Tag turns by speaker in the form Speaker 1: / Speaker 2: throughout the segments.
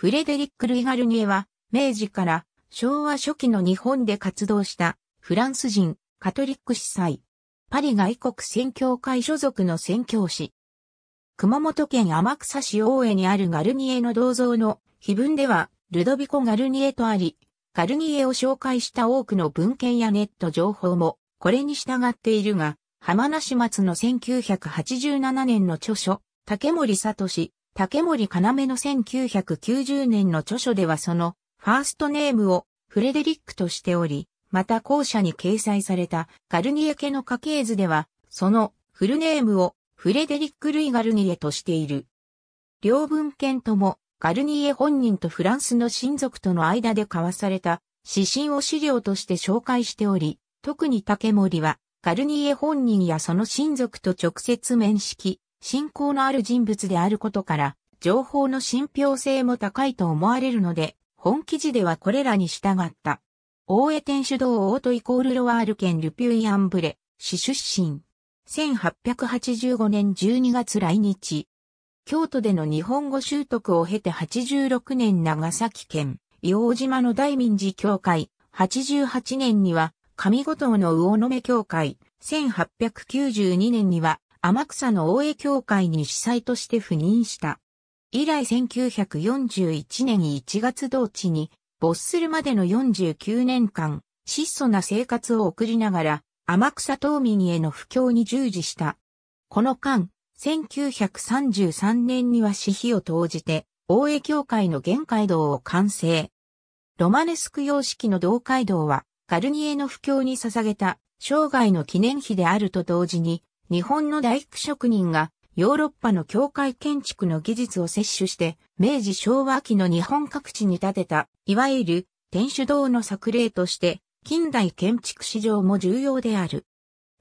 Speaker 1: フレデリック・ルイガルニエは、明治から昭和初期の日本で活動したフランス人カトリック司祭。パリ外国宣教会所属の宣教師。熊本県天草市大江にあるガルニエの銅像の碑文では、ルドビコ・ガルニエとあり、ガルニエを紹介した多くの文献やネット情報も、これに従っているが、浜名始末の1987年の著書、竹森聡、竹森要の1990年の著書ではそのファーストネームをフレデリックとしており、また後者に掲載されたガルニエ家の家系図では、そのフルネームをフレデリック・ルイ・ガルニエとしている。両文献とも、ガルニエ本人とフランスの親族との間で交わされた指針を資料として紹介しており、特に竹森は、ガルニエ本人やその親族と直接面識、信仰のある人物であることから、情報の信憑性も高いと思われるので、本記事ではこれらに従った。大江天主堂オートイコールロワール県ルピュイアンブレ、市出身。1885年12月来日。京都での日本語習得を経て86年長崎県、伊王島の大民寺教会、88年には上五島の魚目教会、1892年には天草の大江協会に司祭として赴任した。以来1941年1月同地に没するまでの49年間、質素な生活を送りながら、天草島民への布教に従事した。この間、1933年には私費を投じて、大江教会の玄海道を完成。ロマネスク様式の道海道は、ガルニエの布教に捧げた生涯の記念碑であると同時に、日本の大工職人がヨーロッパの教会建築の技術を摂取して、明治昭和期の日本各地に建てた、いわゆる天主堂の作例として、近代建築史上も重要である。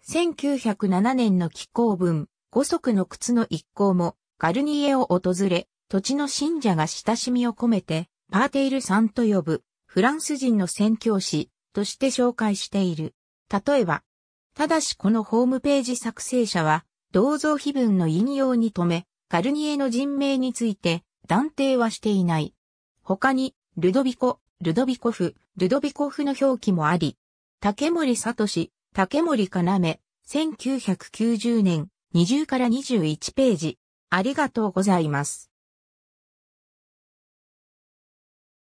Speaker 1: 1907年の紀行文、五足の靴の一行も、ガルニエを訪れ、土地の信者が親しみを込めて、パーテイルさんと呼ぶ、フランス人の宣教師として紹介している。例えば、ただしこのホームページ作成者は、銅像碑文の引用に留め、カルニエの人名について断定はしていない。他に、ルドビコ、ルドビコフ、ルドビコフの表記もあり、竹森聡、竹森かなめ、1990年、20から21ページ。ありがとうございます。